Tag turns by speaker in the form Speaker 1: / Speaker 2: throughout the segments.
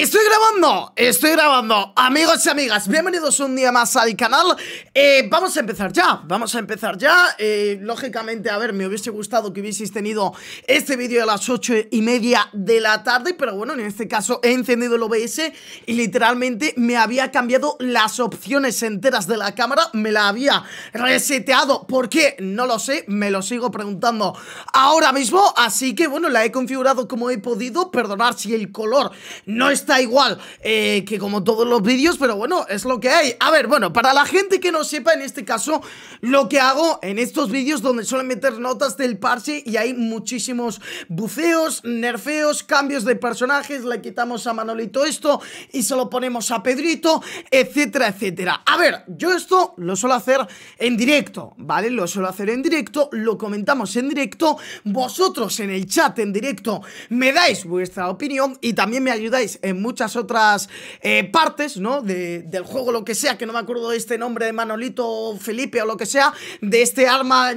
Speaker 1: Estoy grabando, estoy grabando Amigos y amigas, bienvenidos un día más al canal eh, Vamos a empezar ya, vamos a empezar ya eh, Lógicamente, a ver, me hubiese gustado que hubieseis tenido este vídeo a las 8 y media de la tarde Pero bueno, en este caso he encendido el OBS Y literalmente me había cambiado las opciones enteras de la cámara Me la había reseteado, ¿por qué? No lo sé, me lo sigo preguntando ahora mismo Así que bueno, la he configurado como he podido Perdonar si el color no está Da igual eh, que como todos los vídeos, pero bueno, es lo que hay. A ver, bueno, para la gente que no sepa, en este caso, lo que hago en estos vídeos donde suelen meter notas del parche y hay muchísimos buceos, nerfeos, cambios de personajes, le quitamos a Manolito esto y se lo ponemos a Pedrito, etcétera, etcétera. A ver, yo esto lo suelo hacer en directo, ¿vale? Lo suelo hacer en directo, lo comentamos en directo, vosotros en el chat en directo me dais vuestra opinión y también me ayudáis en en muchas otras eh, partes, ¿no? del juego, lo que sea, que no me acuerdo de este nombre de Manolito o Felipe o lo que sea, de este arma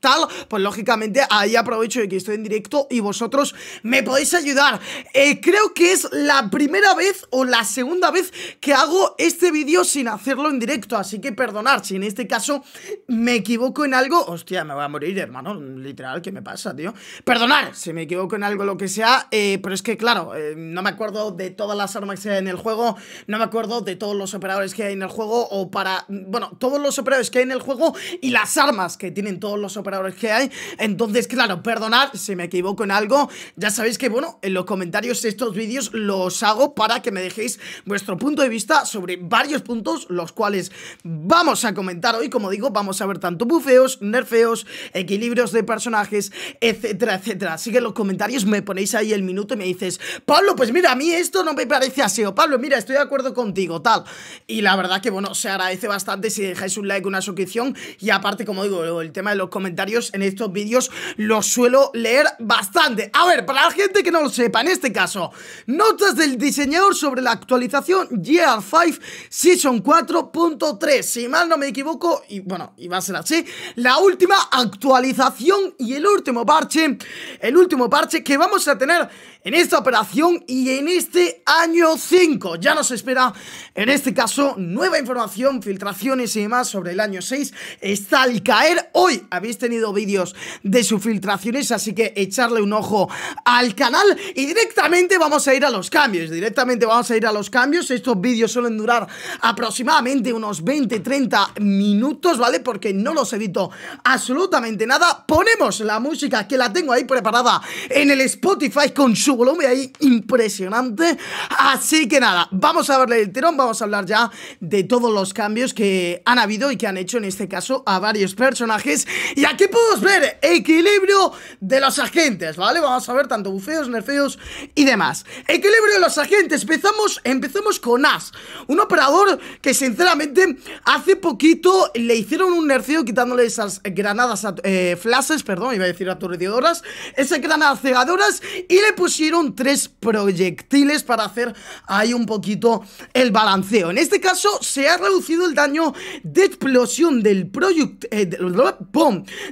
Speaker 1: tal, pues lógicamente ahí aprovecho de que estoy en directo y vosotros me podéis ayudar. Eh, creo que es la primera vez o la segunda vez que hago este vídeo sin hacerlo en directo, así que perdonad si en este caso me equivoco en algo. Hostia, me voy a morir, hermano, literal, ¿qué me pasa, tío? Perdonad si me equivoco en algo, lo que sea, eh, pero es que claro, eh, no me acuerdo de todas las armas que hay en el juego, no me acuerdo de todos los operadores que hay en el juego, o para, bueno, todos los operadores que hay en el juego y las armas que tienen todos los operadores operadores que hay. Entonces, claro, perdonad si me equivoco en algo. Ya sabéis que, bueno, en los comentarios estos vídeos los hago para que me dejéis vuestro punto de vista sobre varios puntos, los cuales vamos a comentar hoy. Como digo, vamos a ver tanto bufeos, nerfeos, equilibrios de personajes, etcétera, etcétera. Así que en los comentarios me ponéis ahí el minuto y me dices, Pablo, pues mira, a mí esto no me parece así. O Pablo, mira, estoy de acuerdo contigo, tal. Y la verdad que, bueno, se agradece bastante si dejáis un like, una suscripción. Y aparte, como digo, el tema de los comentarios en estos vídeos los suelo leer bastante. A ver, para la gente que no lo sepa, en este caso, notas del diseñador sobre la actualización Year 5 Season 4.3. Si mal no me equivoco, y bueno, y va a ser así, la última actualización y el último parche, el último parche que vamos a tener en esta operación y en este año 5. Ya nos espera, en este caso, nueva información, filtraciones y demás sobre el año 6. Está al caer hoy, habéis tenido vídeos de sus filtraciones, así que echarle un ojo al canal y directamente vamos a ir a los cambios, directamente vamos a ir a los cambios, estos vídeos suelen durar aproximadamente unos 20-30 minutos, ¿vale? Porque no los edito absolutamente nada, ponemos la música que la tengo ahí preparada en el Spotify con su volumen ahí impresionante, así que nada, vamos a verle el tirón, vamos a hablar ya de todos los cambios que han habido y que han hecho en este caso a varios personajes y a Aquí podemos ver equilibrio de los agentes, ¿vale? Vamos a ver tanto bufeos, nerfeos y demás. Equilibrio de los agentes. Empezamos, empezamos con As, un operador que sinceramente hace poquito le hicieron un nerfeo quitándole esas granadas, eh, flashes, perdón, iba a decir aturdidoras, esas granadas cegadoras y le pusieron tres proyectiles para hacer ahí un poquito el balanceo. En este caso se ha reducido el daño de explosión del proyecto. eh,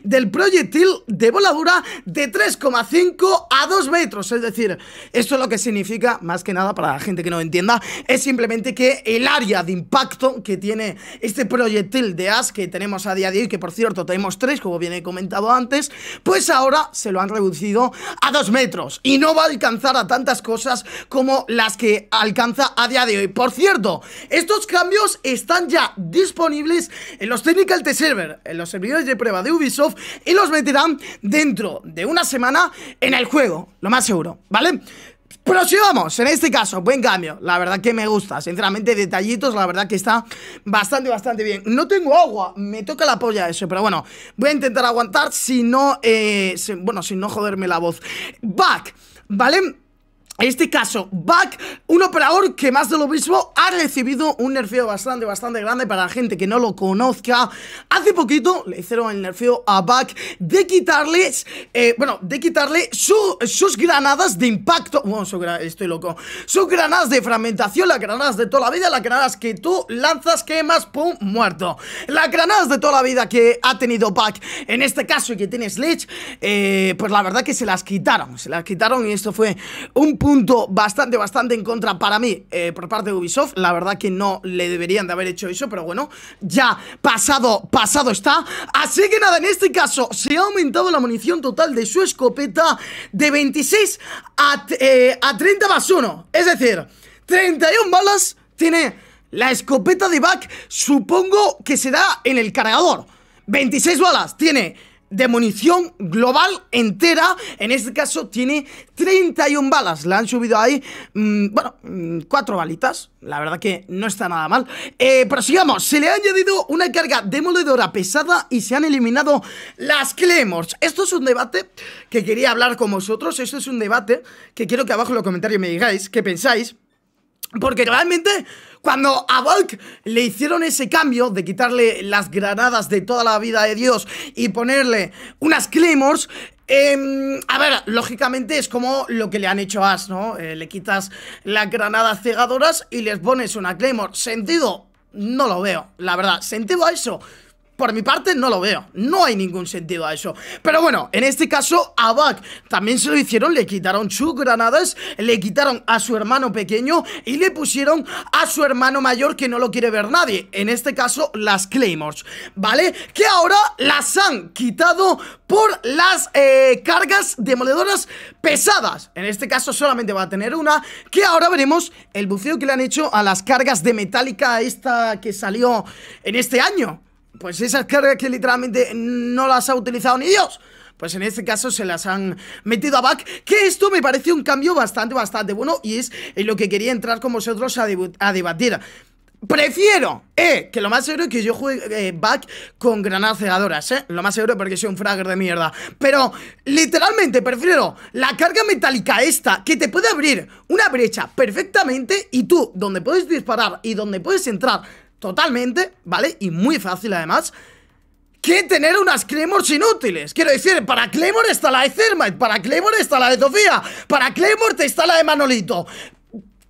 Speaker 1: del proyectil de voladura de 3,5 a 2 metros. Es decir, esto es lo que significa, más que nada para la gente que no entienda, es simplemente que el área de impacto que tiene este proyectil de as que tenemos a día de hoy, que por cierto tenemos 3, como bien he comentado antes, pues ahora se lo han reducido a 2 metros y no va a alcanzar a tantas cosas como las que alcanza a día de hoy. Por cierto, estos cambios están ya disponibles en los Technical T-Server, en los servidores de prueba de Ubisoft y los meterán dentro de una semana en el juego, lo más seguro, ¿vale? vamos en este caso, buen cambio La verdad que me gusta, sinceramente, detallitos La verdad que está bastante, bastante bien No tengo agua, me toca la polla eso Pero bueno, voy a intentar aguantar Si no, eh, bueno, si no joderme la voz Back, ¿vale? En este caso, Back, un operador que más de lo mismo ha recibido un nerfeo bastante, bastante grande para la gente que no lo conozca. Hace poquito le hicieron el nerfeo a Back de quitarles, eh, bueno, de quitarle sus granadas de impacto. Bueno, estoy loco. Sus granadas de fragmentación, las granadas de toda la vida, las granadas que tú lanzas, quemas, pum, muerto. Las granadas de toda la vida que ha tenido Back en este caso y que tiene Sledge, eh, pues la verdad que se las quitaron. Se las quitaron y esto fue un punto bastante, bastante en contra para mí eh, por parte de Ubisoft. La verdad que no le deberían de haber hecho eso, pero bueno, ya pasado, pasado está. Así que nada, en este caso se ha aumentado la munición total de su escopeta de 26 a, eh, a 30 más 1. Es decir, 31 balas tiene la escopeta de back, supongo que se da en el cargador. 26 balas tiene de munición global entera. En este caso tiene 31 balas. la han subido ahí, mm, bueno, mmm, cuatro balitas. La verdad que no está nada mal. Eh, pero sigamos, se le ha añadido una carga demoledora pesada y se han eliminado las Claymores. Esto es un debate que quería hablar con vosotros. Esto es un debate que quiero que abajo en los comentarios me digáis qué pensáis. Porque realmente... Cuando a Valk le hicieron ese cambio de quitarle las granadas de toda la vida de Dios y ponerle unas claymores, em, a ver, lógicamente es como lo que le han hecho a Ash, ¿no? Eh, le quitas las granadas cegadoras y les pones una Claymore. Sentido, no lo veo, la verdad. Sentido a eso, por mi parte no lo veo, no hay ningún sentido a eso Pero bueno, en este caso a Buck también se lo hicieron, le quitaron sus granadas Le quitaron a su hermano pequeño y le pusieron a su hermano mayor que no lo quiere ver nadie En este caso las Claymores, ¿vale? Que ahora las han quitado por las eh, cargas demoledoras pesadas En este caso solamente va a tener una Que ahora veremos el buceo que le han hecho a las cargas de metálica esta que salió en este año pues esas cargas que literalmente no las ha utilizado ni Dios pues en este caso se las han metido a back que esto me parece un cambio bastante, bastante bueno y es lo que quería entrar con vosotros a, debatir. Prefiero, eh, que lo más seguro es que yo juegue eh, back con granadas cegadoras, eh Lo más seguro porque soy un fragger de mierda Pero, literalmente, prefiero la carga metálica esta Que te puede abrir una brecha perfectamente Y tú, donde puedes disparar y donde puedes entrar totalmente, ¿vale? Y muy fácil además que tener unas Claymores inútiles. Quiero decir, para Claymore está la de Thermite, para Claymore está la de Sofía, para Claymore está la de Manolito.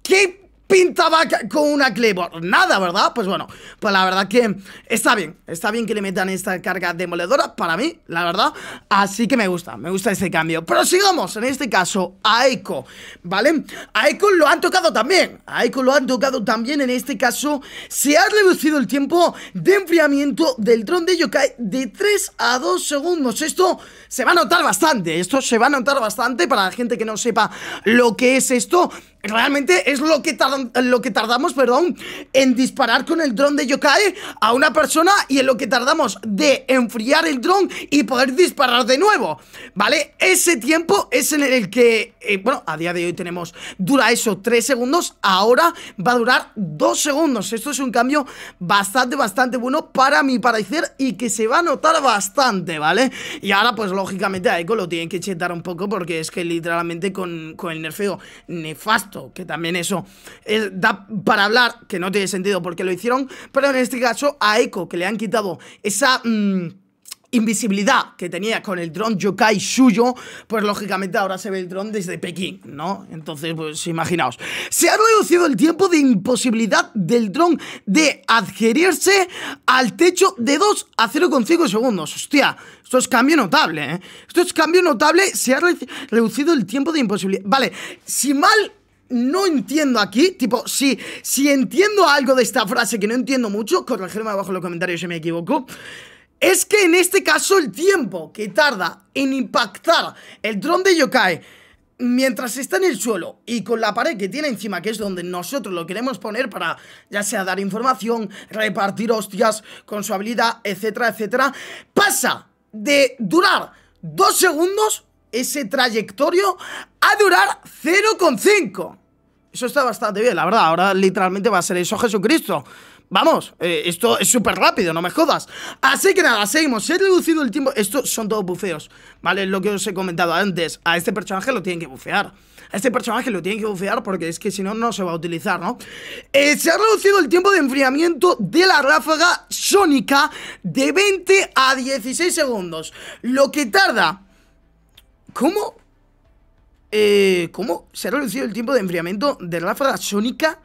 Speaker 1: ¿Qué pintaba con una Claymore? Nada, ¿verdad? Pues bueno, pues la verdad que está bien, está bien que le metan esta carga demoledora para mí, la verdad. Así que me gusta, me gusta ese cambio. Pero sigamos, en este caso, a Echo, ¿vale? A Echo lo han tocado también, a Echo lo han tocado también, en este caso se ha reducido el tiempo de enfriamiento del dron de Yokai de 3 a 2 segundos. Esto se va a notar bastante, esto se va a notar bastante para la gente que no sepa lo que es esto realmente es lo que, lo que tardamos, perdón, en disparar con el dron de Yokai a una persona y en lo que tardamos de enfriar el dron y poder disparar de nuevo, ¿vale? Ese tiempo es en el que, eh, bueno, a día de hoy tenemos, dura eso 3 segundos, ahora va a durar 2 segundos. Esto es un cambio bastante, bastante bueno para mi parecer y que se va a notar bastante, ¿vale? Y ahora, pues lógicamente a Echo lo tienen que chetar un poco porque es que literalmente con, con el nerfeo nefasto que también eso eh, da para hablar, que no tiene sentido porque lo hicieron, pero en este caso a Echo, que le han quitado esa... Mm, invisibilidad que tenía con el dron Yokai suyo, pues lógicamente ahora se ve el dron desde Pekín, ¿no? Entonces, pues imaginaos. Se ha reducido el tiempo de imposibilidad del dron de adherirse al techo de 2 a 0,5 segundos. Hostia, esto es cambio notable, ¿eh? Esto es cambio notable, se ha reducido el tiempo de imposibilidad. Vale, si mal no entiendo aquí, tipo, si, si entiendo algo de esta frase que no entiendo mucho, corregirme abajo en los comentarios si me equivoco. Es que en este caso el tiempo que tarda en impactar el dron de Yokai mientras está en el suelo y con la pared que tiene encima, que es donde nosotros lo queremos poner para ya sea dar información, repartir hostias con su habilidad, etcétera, etcétera, pasa de durar dos segundos ese trayectorio a durar 0,5. Eso está bastante bien, la verdad. Ahora literalmente va a ser eso Jesucristo. Vamos, eh, esto es súper rápido, no me jodas Así que nada, seguimos Se ha reducido el tiempo, estos son todos bufeos Vale, lo que os he comentado antes A este personaje lo tienen que bufear A este personaje lo tienen que bufear porque es que si no No se va a utilizar, ¿no? Eh, se ha reducido el tiempo de enfriamiento De la ráfaga sónica De 20 a 16 segundos Lo que tarda ¿Cómo? Eh, ¿Cómo se ha reducido el tiempo de enfriamiento de ráfaga sónica?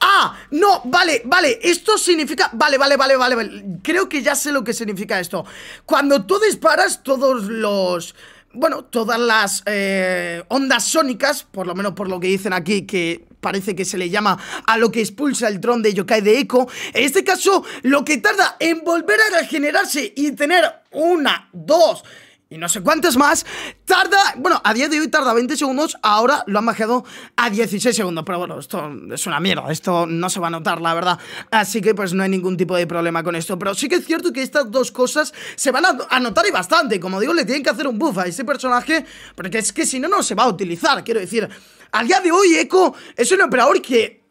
Speaker 1: ¡Ah! No, vale, vale, esto significa... Vale, vale, vale, vale, Creo que ya sé lo que significa esto. Cuando tú disparas todos los... Bueno, todas las eh, ondas sónicas, por lo menos por lo que dicen aquí, que parece que se le llama a lo que expulsa el dron de Yokai de Echo. En este caso, lo que tarda en volver a regenerarse y tener una, dos, y no sé cuántas más, tarda, bueno, a día de hoy tarda 20 segundos, ahora lo han bajado a 16 segundos, pero bueno, esto es una mierda, esto no se va a notar, la verdad, así que pues no hay ningún tipo de problema con esto, pero sí que es cierto que estas dos cosas se van a notar y bastante, como digo, le tienen que hacer un buff a ese personaje, porque es que si no, no se va a utilizar, quiero decir, a día de hoy Echo es un emperador que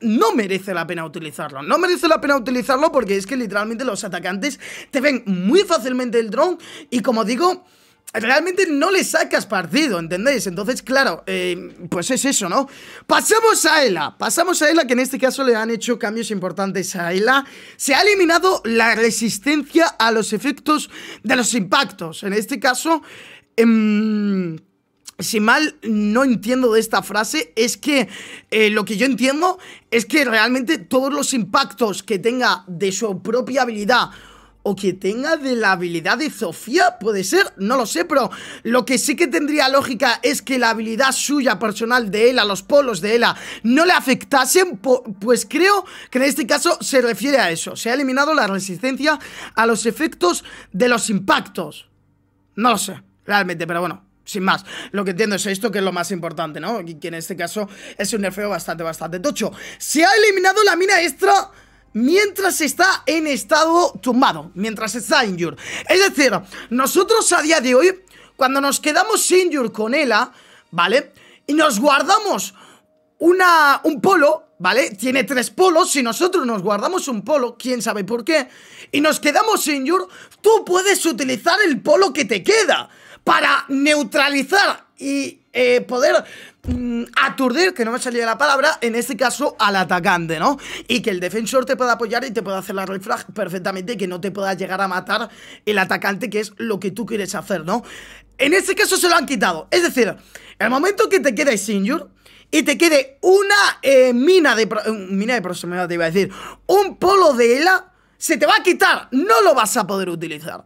Speaker 1: no merece la pena utilizarlo. No merece la pena utilizarlo porque es que literalmente los atacantes te ven muy fácilmente el dron y como digo... Realmente no le sacas partido, ¿entendéis? Entonces, claro, eh, pues es eso, ¿no? Pasamos a Ela. Pasamos a Ela, que en este caso le han hecho cambios importantes a Ela. Se ha eliminado la resistencia a los efectos de los impactos. En este caso, em, si mal no entiendo de esta frase, es que eh, lo que yo entiendo es que realmente todos los impactos que tenga de su propia habilidad o que tenga de la habilidad de Sofía, puede ser, no lo sé, pero lo que sí que tendría lógica es que la habilidad suya personal de Ela, los polos de Ela, no le afectasen, pues creo que en este caso se refiere a eso, se ha eliminado la resistencia a los efectos de los impactos. No lo sé, realmente, pero bueno, sin más. Lo que entiendo es esto que es lo más importante, ¿no? que en este caso es un nerfeo bastante, bastante tocho. Se ha eliminado la mina extra mientras está en estado tumbado, mientras está injured. Es decir, nosotros a día de hoy, cuando nos quedamos injured con ella ¿vale? Y nos guardamos una, un polo, ¿vale? Tiene tres polos, si nosotros nos guardamos un polo, quién sabe por qué, y nos quedamos injured, tú puedes utilizar el polo que te queda para neutralizar y eh, poder mm, aturdir, que no me salía la palabra, en este caso al atacante, ¿no? Y que el defensor te pueda apoyar y te pueda hacer la refrag perfectamente y que no te pueda llegar a matar el atacante, que es lo que tú quieres hacer, ¿no? En este caso se lo han quitado. Es decir, el momento que te quedes sin y te quede una eh, mina de... Mina de proximidad te iba a decir. Un polo de ELA se te va a quitar. No lo vas a poder utilizar.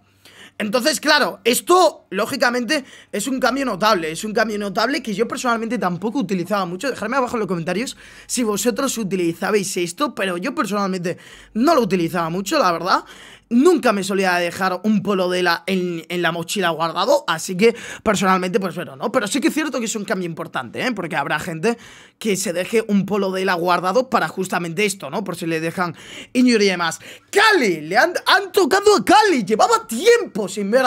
Speaker 1: Entonces, claro, esto, lógicamente, es un cambio notable. Es un cambio notable que yo personalmente tampoco utilizaba mucho. Dejadme abajo en los comentarios si vosotros utilizabais esto, pero yo personalmente no lo utilizaba mucho, la verdad nunca me solía dejar un polo de la en, la mochila guardado, así que personalmente, pues bueno, ¿no? Pero sí que es cierto que es un cambio importante, ¿eh? Porque habrá gente que se deje un polo de la guardado para justamente esto, ¿no? Por si le dejan injury y demás. ¡Cali! Le han, tocado a Cali. Llevaba tiempo sin ver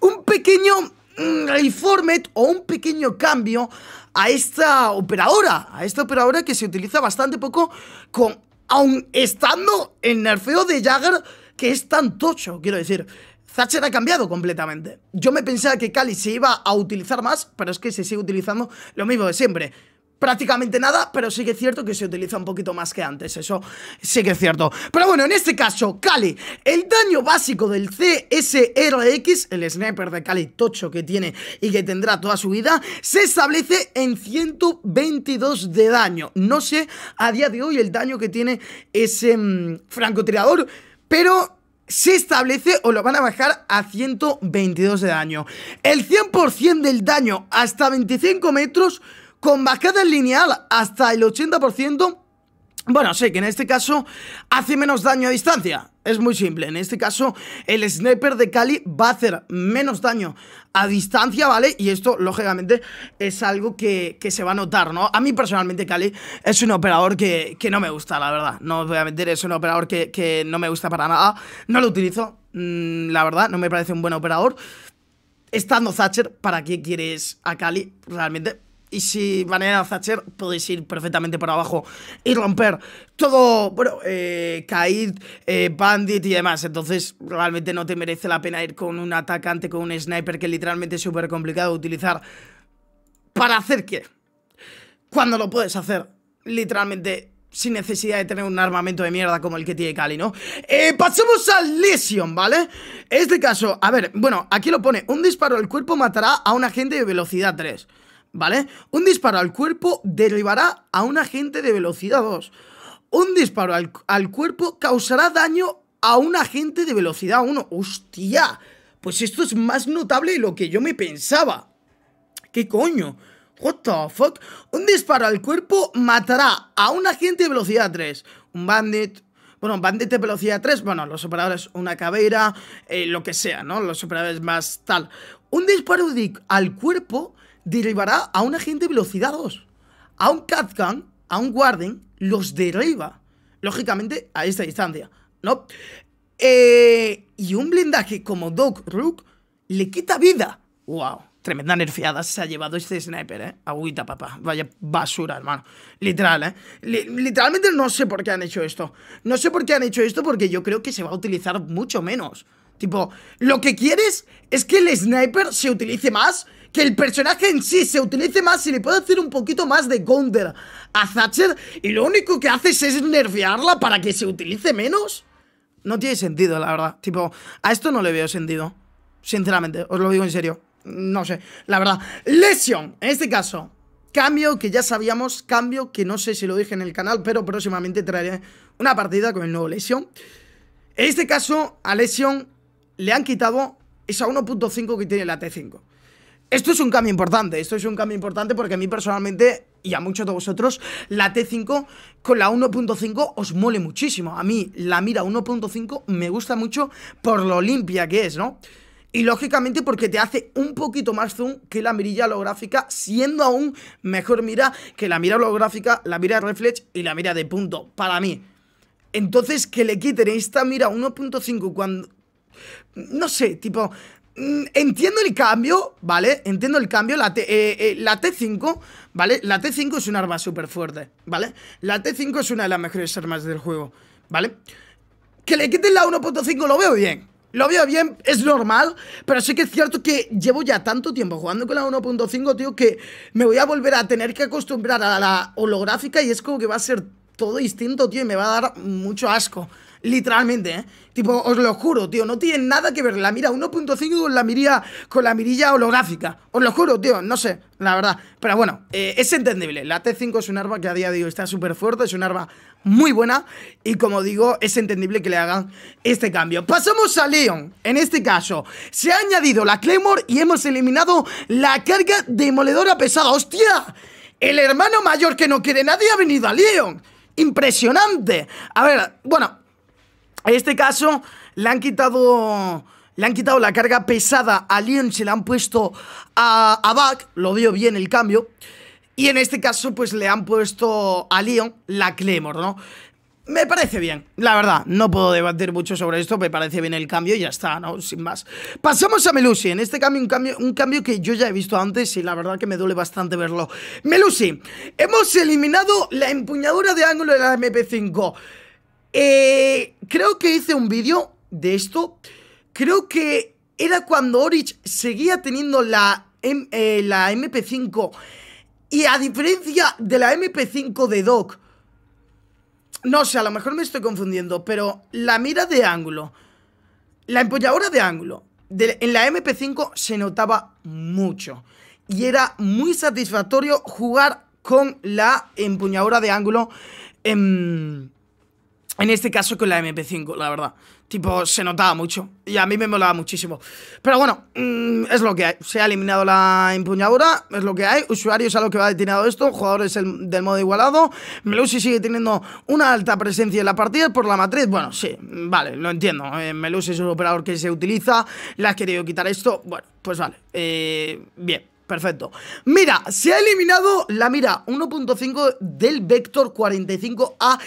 Speaker 1: un pequeño mm, reformat o un pequeño cambio a esta operadora, a esta operadora que se utiliza bastante poco con, aun estando el nerfeo de Jagger que es tan tocho, quiero decir. Thatcher ha cambiado completamente. Yo me pensaba que Kali se iba a utilizar más, pero es que se sigue utilizando lo mismo de siempre. Prácticamente nada, pero sí que es cierto que se utiliza un poquito más que antes, eso sí que es cierto. Pero bueno, en este caso, Kali... el daño básico del CSRX, el sniper de Kali tocho que tiene y que tendrá toda su vida, se establece en 122 de daño. No sé a día de hoy el daño que tiene ese mm, francotirador, pero se establece o lo van a bajar a 122 de daño. El 100% del daño hasta 25 metros con bajada lineal hasta el 80% bueno, sé que en este caso hace menos daño a distancia. Es muy simple, en este caso el sniper de Cali va a hacer menos daño a distancia, ¿vale? Y esto, lógicamente, es algo que, se va a notar, ¿no? A mí personalmente Cali es un operador que, no me gusta, la verdad. No os voy a meter es un operador que, no me gusta para nada. No lo utilizo, mm, la verdad, no me parece un buen operador. Estando Thatcher, ¿para qué quieres a Cali? Realmente y si a Thatcher podéis ir perfectamente por abajo y romper todo, bueno, eh, Kaid, eh, Bandit y demás. Entonces, realmente no te merece la pena ir con un atacante, con un sniper que literalmente es súper complicado de utilizar. ¿Para hacer qué? Cuando lo puedes hacer, literalmente sin necesidad de tener un armamento de mierda como el que tiene Kali, ¿no? Eh, pasemos al Lesion, ¿vale? Este caso, a ver, bueno, aquí lo pone Un disparo al cuerpo matará a un agente de velocidad 3 ¿vale? Un disparo al cuerpo derribará a un agente de velocidad 2. Un disparo al, cuerpo causará daño a un agente de velocidad 1. ¡Hostia! Pues esto es más notable de lo que yo me pensaba. ¿Qué coño? What the fuck? Un disparo al cuerpo matará a un agente de velocidad 3. Un bandit. Bueno, un bandit de velocidad 3. Bueno, los operadores, una cabera, eh, lo que sea, ¿no? Los operadores más tal. Un disparo al cuerpo derribará a un agente velocidad 2. A un Katkan, a un Warden, los derriba. Lógicamente a esta distancia, ¿no? Eh, y un blindaje como dog Rook le quita vida. ¡Wow! Tremenda nerfeada se ha llevado este sniper, ¿eh? Agüita, papá. Vaya basura, hermano. Literal, ¿eh? literalmente no sé por qué han hecho esto. No sé por qué han hecho esto porque yo creo que se va a utilizar mucho menos. Tipo, lo que quieres es que el sniper se utilice más que el personaje en sí se utilice más y le puede hacer un poquito más de counter a Thatcher y lo único que haces es nerviarla para que se utilice menos. No tiene sentido, la verdad. Tipo, a esto no le veo sentido. Sinceramente, os lo digo en serio. No sé, la verdad. lesion en este caso. Cambio que ya sabíamos, cambio que no sé si lo dije en el canal, pero próximamente traeré una partida con el nuevo Lesion. En este caso, a Lesion le han quitado esa 1.5 que tiene la T5. Esto es un cambio importante, esto es un cambio importante porque a mí personalmente y a muchos de vosotros la T5 con la 1.5 os mole muchísimo. A mí la mira 1.5 me gusta mucho por lo limpia que es, ¿no? Y lógicamente porque te hace un poquito más zoom que la mirilla holográfica, siendo aún mejor mira que la mira holográfica, la mira reflex y la mira de punto, para mí. Entonces que le quiten esta mira 1.5 cuando... No sé, tipo, Mm, entiendo el cambio, ¿vale? Entiendo el cambio. La, T, eh, eh, la T5, ¿vale? La T5 es un arma súper fuerte, ¿vale? La T5 es una de las mejores armas del juego, ¿vale? Que le quiten la 1.5 lo veo bien. Lo veo bien, es normal, pero sí que es cierto que llevo ya tanto tiempo jugando con la 1.5, tío, que me voy a volver a tener que acostumbrar a la holográfica y es como que va a ser todo distinto, tío, y me va a dar mucho asco. Literalmente, ¿eh? Tipo, os lo juro, tío, no tiene nada que ver la mira 1.5 con la mirilla, con la mirilla holográfica. Os lo juro, tío, no sé, la verdad. Pero bueno, eh, es entendible. La T5 es un arma que a día de hoy está súper fuerte, es un arma muy buena. Y como digo, es entendible que le hagan este cambio. Pasamos a Leon. En este caso, se ha añadido la Claymore y hemos eliminado la carga demoledora pesada. ¡Hostia! El hermano mayor que no quiere nadie ha venido a Leon. Impresionante. A ver, bueno, en este caso, le han quitado... Le han quitado la carga pesada a Leon se le han puesto a, a lo dio bien el cambio. Y en este caso, pues le han puesto a Leon la Clemor ¿no? Me parece bien, la verdad, no puedo debatir mucho sobre esto, me parece bien el cambio y ya está, ¿no? Sin más. Pasamos a Melusi, en este cambio un, cambio un cambio que yo ya he visto antes y la verdad que me duele bastante verlo. Melusi, hemos eliminado la empuñadura de ángulo de la MP5. Eh, creo que hice un vídeo de esto. Creo que era cuando Orich seguía teniendo la, eh, la MP5. Y a diferencia de la MP5 de Doc, no sé, a lo mejor me estoy confundiendo, pero la mira de ángulo, la empuñadora de ángulo, en la MP5 se notaba mucho. Y era muy satisfactorio jugar con la empuñadora de ángulo. en... En este caso con la MP5, la verdad. Tipo, se notaba mucho. Y a mí me molaba muchísimo. Pero bueno, mm, es lo que hay. Se ha eliminado la empuñadura, es lo que hay. Usuarios a lo que va destinado esto. Jugadores del modo igualado. Melusi sigue teniendo una alta presencia en la partida por la matriz. Bueno, sí, vale, lo entiendo. Eh, Melusi es un operador que se utiliza. Le has querido quitar esto. Bueno, pues vale. Eh, bien. Perfecto. Mira, se ha eliminado la mira 1.5 del Vector 45 ac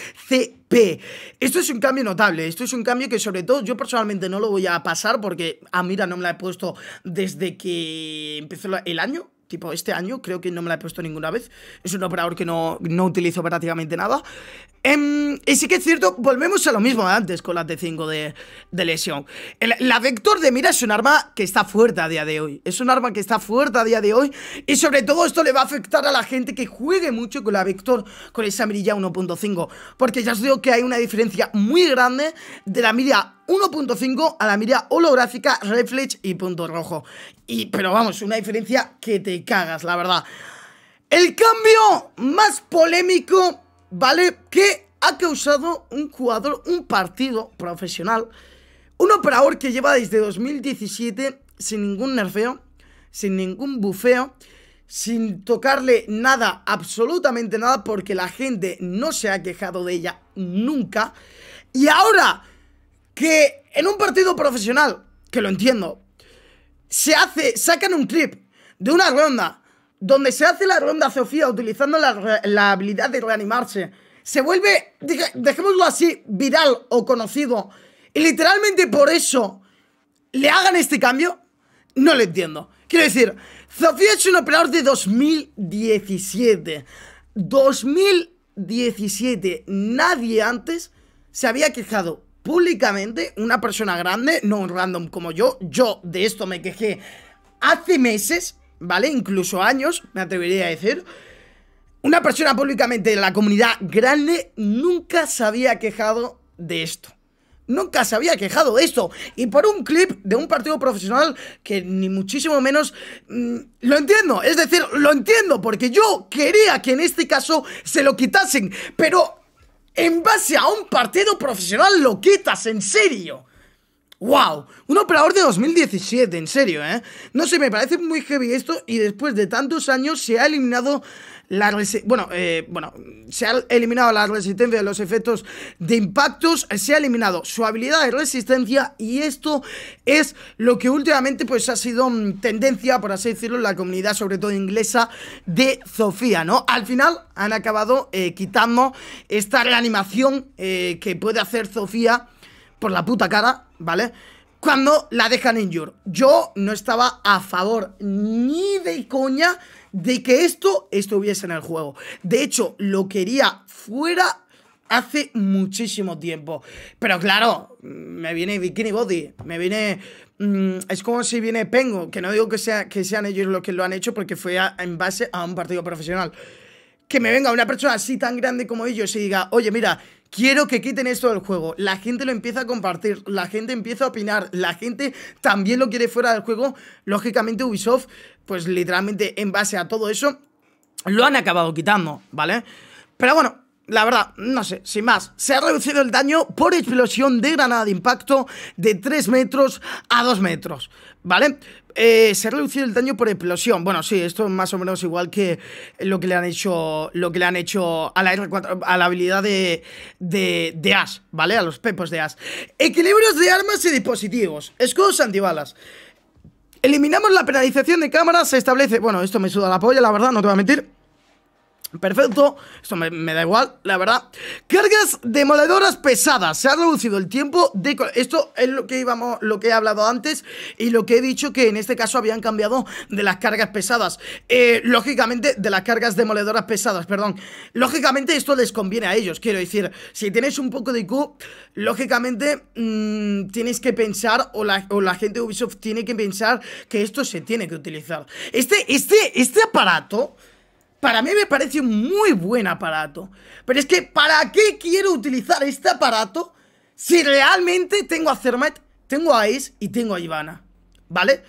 Speaker 1: P. Esto es un cambio notable, esto es un cambio que sobre todo yo personalmente no lo voy a pasar porque a ah, Mira no me la he puesto desde que empezó el año, Tipo, este año creo que no me la he puesto ninguna vez. Es un operador que no, no utilizo prácticamente nada. Em, y sí que es cierto, volvemos a lo mismo de antes con la T5 de, lesión. la vector de mira es un arma que está fuerte a día de hoy. Es un arma que está fuerte a día de hoy. Y sobre todo esto le va a afectar a la gente que juegue mucho con la vector, con esa mirilla 1.5. Porque ya os digo que hay una diferencia muy grande de la mira 1.5 a la mira holográfica reflex y punto rojo. Y, pero vamos, una diferencia que te cagas, la verdad. El cambio más polémico, ¿vale? Que ha causado un jugador, un partido profesional, un operador que lleva desde 2017 sin ningún nerfeo, sin ningún bufeo, sin tocarle nada, absolutamente nada, porque la gente no se ha quejado de ella nunca. Y ahora que en un partido profesional, que lo entiendo, se hace, sacan un clip de una ronda donde se hace la ronda Sofía utilizando la, habilidad de reanimarse. Se vuelve, dejémoslo así, viral o conocido. Y literalmente por eso le hagan este cambio, no lo entiendo. Quiero decir, Sofía es un operador de 2017. 2017. Nadie antes se había quejado públicamente una persona grande, no un random como yo, yo de esto me quejé hace meses, ¿vale? Incluso años, me atrevería a decir. Una persona públicamente de la comunidad grande nunca se había quejado de esto. Nunca se había quejado de esto. Y por un clip de un partido profesional que ni muchísimo menos... Mm, lo entiendo. Es decir, lo entiendo porque yo quería que en este caso se lo quitasen. Pero en base a un partido profesional lo en serio. ¡Wow! Un operador de 2017, en serio, ¿eh? No sé, me parece muy heavy esto y después de tantos años se ha eliminado la bueno, eh, bueno, se ha eliminado la resistencia de los efectos de impactos, eh, se ha eliminado su habilidad de resistencia y esto es lo que últimamente pues ha sido mm, tendencia, por así decirlo, en la comunidad, sobre todo inglesa, de Sofía, ¿no? Al final han acabado eh, quitando esta reanimación que puede hacer Sofía por la puta cara, ¿vale? Cuando la dejan en Yur. Yo no estaba a favor ni de coña de que esto estuviese en el juego. De hecho, lo quería fuera hace muchísimo tiempo. Pero claro, me viene Bikini Body, me viene... Mm, es como si viene Pengo, que no digo que, sea, que sean ellos los que lo han hecho porque fue en base a un partido profesional. Que me venga una persona así tan grande como ellos y diga, oye, mira, Quiero que quiten esto del juego. La gente lo empieza a compartir, la gente empieza a opinar, la gente también lo quiere fuera del juego. Lógicamente Ubisoft, pues literalmente en base a todo eso, lo han acabado quitando, ¿vale? Pero bueno, la verdad, no sé, sin más, se ha reducido el daño por explosión de granada de impacto de 3 metros a 2 metros, ¿vale? Eh, se ha reducido el daño por explosión. Bueno, sí, esto es más o menos igual que lo que le han hecho, lo que le han hecho a la R4, a la habilidad de, de, de Ash, ¿vale? A los pepos de Ash. Equilibrios de armas y dispositivos. Escudos antibalas. Eliminamos la penalización de cámaras, se establece... Bueno, esto me suda la polla, la verdad, no te voy a mentir. Perfecto, esto me, da igual, la verdad Cargas demoledoras pesadas Se ha reducido el tiempo de... Esto es lo que íbamos, lo que he hablado antes Y lo que he dicho que en este caso habían cambiado De las cargas pesadas eh, Lógicamente, de las cargas demoledoras pesadas Perdón, lógicamente esto les conviene a ellos Quiero decir, si tienes un poco de IQ Lógicamente mm, Tienes que pensar, o la, o la gente de Ubisoft Tiene que pensar que esto se tiene que utilizar Este, este, este aparato para mí me parece un muy buen aparato. Pero es que, ¿para qué quiero utilizar este aparato si realmente tengo a Zermatt, tengo a Ace y tengo a Ivana? ¿Vale?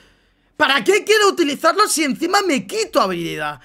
Speaker 1: ¿Para qué quiero utilizarlo si encima me quito habilidad?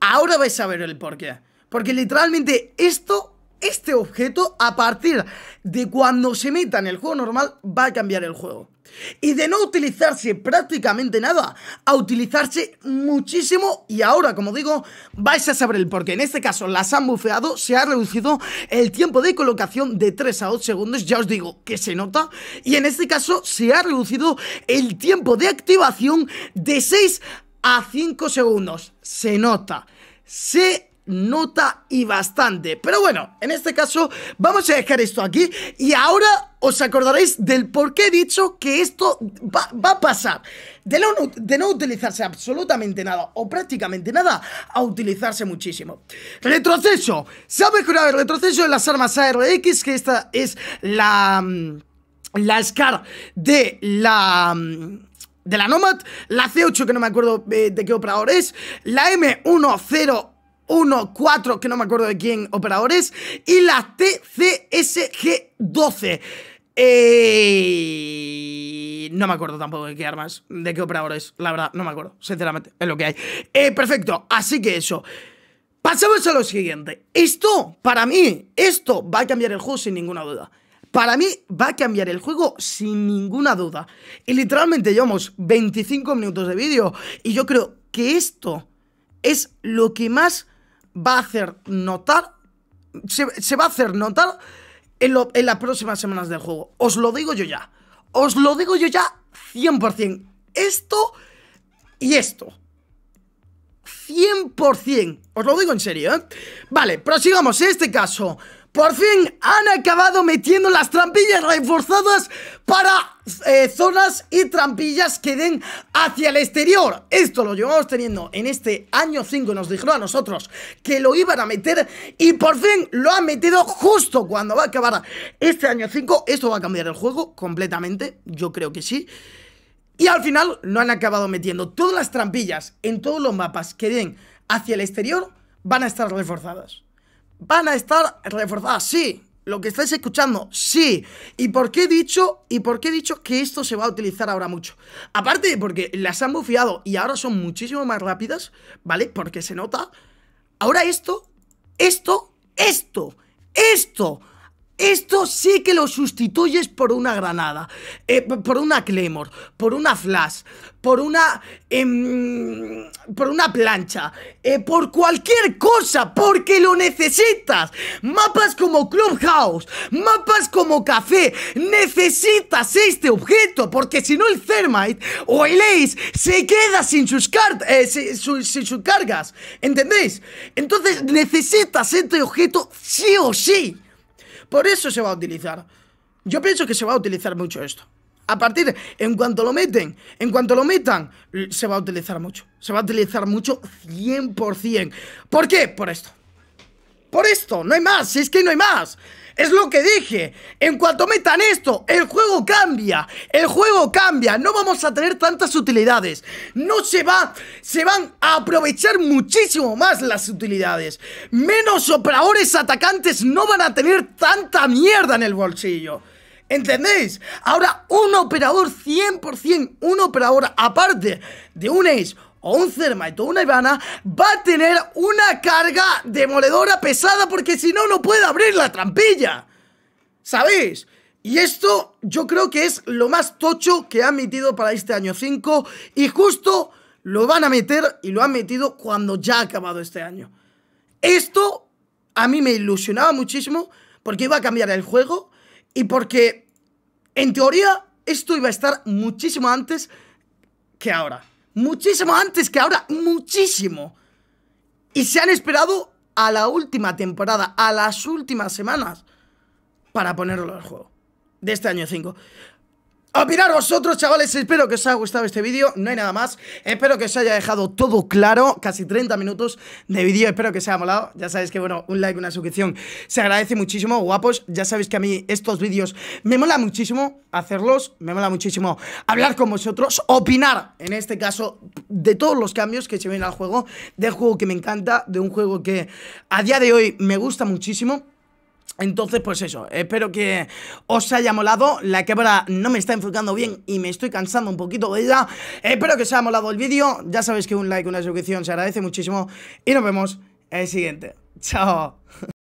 Speaker 1: Ahora vais a ver el porqué. Porque literalmente esto, este objeto, a partir de cuando se meta en el juego normal, va a cambiar el juego y de no utilizarse prácticamente nada a utilizarse muchísimo y ahora, como digo, vais a saber el porqué. En este caso las han bufeado, se ha reducido el tiempo de colocación de 3 a 8 segundos, ya os digo que se nota, y en este caso se ha reducido el tiempo de activación de 6 a 5 segundos, se nota, se nota y bastante. Pero bueno, en este caso vamos a dejar esto aquí y ahora os acordaréis del por qué he dicho que esto va, a pasar. De no, de no, utilizarse absolutamente nada o prácticamente nada a utilizarse muchísimo. Retroceso. Se ha mejorado el retroceso en las armas ARX, que esta es la... Mm, la SCAR de la mm, de la Nomad, la C8 que no me acuerdo eh, de qué operador es, la M1014 que no me acuerdo de quién operador es y la TCSG12. Eh, no me acuerdo tampoco de qué armas, de qué operador es. La verdad, no me acuerdo, sinceramente, es lo que hay. Eh, perfecto, así que eso. Pasamos a lo siguiente. Esto, para mí, esto va a cambiar el juego sin ninguna duda. Para mí va a cambiar el juego sin ninguna duda. Y literalmente llevamos 25 minutos de vídeo y yo creo que esto es lo que más va a hacer notar, se va a hacer notar en, las próximas semanas del juego. Os lo digo yo ya. Os lo digo yo ya 100%. Esto y esto. 100%. Os lo digo en serio, ¿eh? Vale, prosigamos. En este caso, por fin han acabado metiendo las trampillas reforzadas para eh, zonas y trampillas que den hacia el exterior. Esto lo llevamos teniendo en este año 5, nos dijeron a nosotros que lo iban a meter y por fin lo han metido justo cuando va a acabar este año 5. Esto va a cambiar el juego completamente, yo creo que sí. Y al final lo han acabado metiendo. Todas las trampillas en todos los mapas que den hacia el exterior van a estar reforzadas van a estar reforzadas, ah, sí. Lo que estáis escuchando, sí. ¿Y por qué he dicho, y por qué he dicho que esto se va a utilizar ahora mucho? Aparte porque las han bufiado y ahora son muchísimo más rápidas, ¿vale? Porque se nota. Ahora esto, esto, esto, esto esto sí que lo sustituyes por una granada, eh, por una Claymore, por una flash, por una. Em, por una plancha, eh, por cualquier cosa, porque lo necesitas. Mapas como Clubhouse, mapas como Café, necesitas este objeto, porque si no el Thermite o el Ace se queda sin sus, eh, sin sus cargas, ¿entendéis? Entonces necesitas este objeto sí o sí. Por eso se va a utilizar. Yo pienso que se va a utilizar mucho esto. A partir, en cuanto lo meten, en cuanto lo metan, se va a utilizar mucho. Se va a utilizar mucho 100%. ¿Por qué? Por esto. Por esto, no hay más, es que no hay más. Es lo que dije. En cuanto metan esto, el juego cambia. El juego cambia. No vamos a tener tantas utilidades. No se va. Se van a aprovechar muchísimo más las utilidades. Menos operadores atacantes no van a tener tanta mierda en el bolsillo. ¿Entendéis? Ahora un operador 100%, un operador aparte de un ace o un o una Ivana va a tener una carga demoledora pesada porque si no, no puede abrir la trampilla. ¿Sabéis? Y esto yo creo que es lo más tocho que ha metido para este año 5 y justo lo van a meter y lo han metido cuando ya ha acabado este año. Esto a mí me ilusionaba muchísimo porque iba a cambiar el juego y porque en teoría esto iba a estar muchísimo antes que ahora muchísimo antes que ahora, muchísimo. Y se han esperado a la última temporada, a las últimas semanas, para ponerlo al juego de este año 5. Opinar vosotros, chavales, espero que os haya gustado este vídeo No hay nada más, espero que os haya dejado todo claro Casi 30 minutos de vídeo, espero que os haya molado Ya sabéis que, bueno, un like, una suscripción Se agradece muchísimo, guapos Ya sabéis que a mí estos vídeos me mola muchísimo hacerlos Me mola muchísimo hablar con vosotros Opinar, en este caso, de todos los cambios que se vienen al juego Del juego que me encanta, de un juego que a día de hoy me gusta muchísimo entonces, pues eso, espero que os haya molado La cámara no me está enfocando bien y me estoy cansando un poquito de ella Espero que os haya molado el vídeo Ya sabéis que un like, una suscripción se agradece muchísimo Y nos vemos en el siguiente Chao